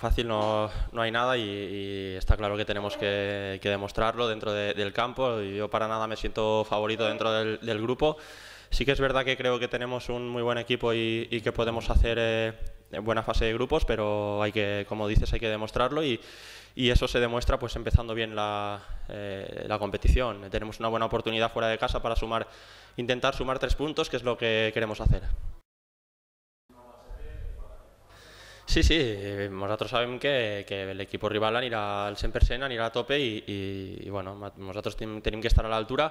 Fácil no, no hay nada y, está claro que tenemos que, demostrarlo dentro del campo. Yo para nada me siento favorito dentro del, grupo. Sí que es verdad que creo que tenemos un muy buen equipo y, que podemos hacer eh, buena fase de grupos, pero hay que, como dices, hay que demostrarlo y, eso se demuestra pues empezando bien la, eh, la, competición. Tenemos una buena oportunidad fuera de casa para sumar, intentar sumar tres puntos, que es lo que queremos hacer. Sí, sí, eh, nosaltres sabem que, que l'equip rival anirà al 100%, anirà a tope i, i, i bueno, nosaltres tenim, tenim que estar a l'altura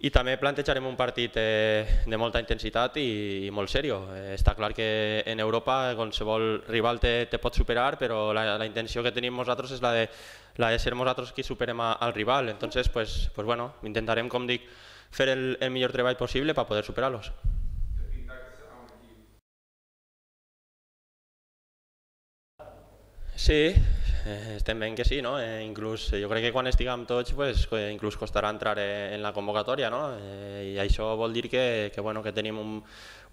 i també plantejarem un partit eh, de molta intensitat i, i molt Eh, Està clar que en Europa qualsevol rival te, te pot superar, però la, la intenció que tenim nosaltres és la de, la de ser nosaltres qui superem a, al rival. Entonces, pues, pues bueno, intentarem, com dic, fer el, el millor treball possible per poder superar-los. Sí, eh, estem veient que sí, no? Eh, inclús, eh, jo crec que quan estiguem tots, pues, eh, inclús costarà entrar eh, en la convocatòria, no? Eh, I això vol dir que, que, bueno, que tenim un,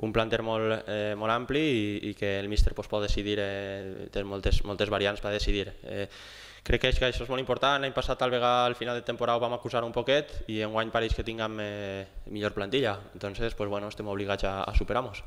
un planter molt, eh, molt ampli i, i que el míster pues, pot decidir, eh, té moltes, moltes variants per decidir. Eh, crec que això és molt important, l'any passat tal vegada al final de temporada ho vam acusar un poquet i en guany pareix que tinguem eh, millor plantilla, doncs pues, bueno, estem obligats a, a superar-nos.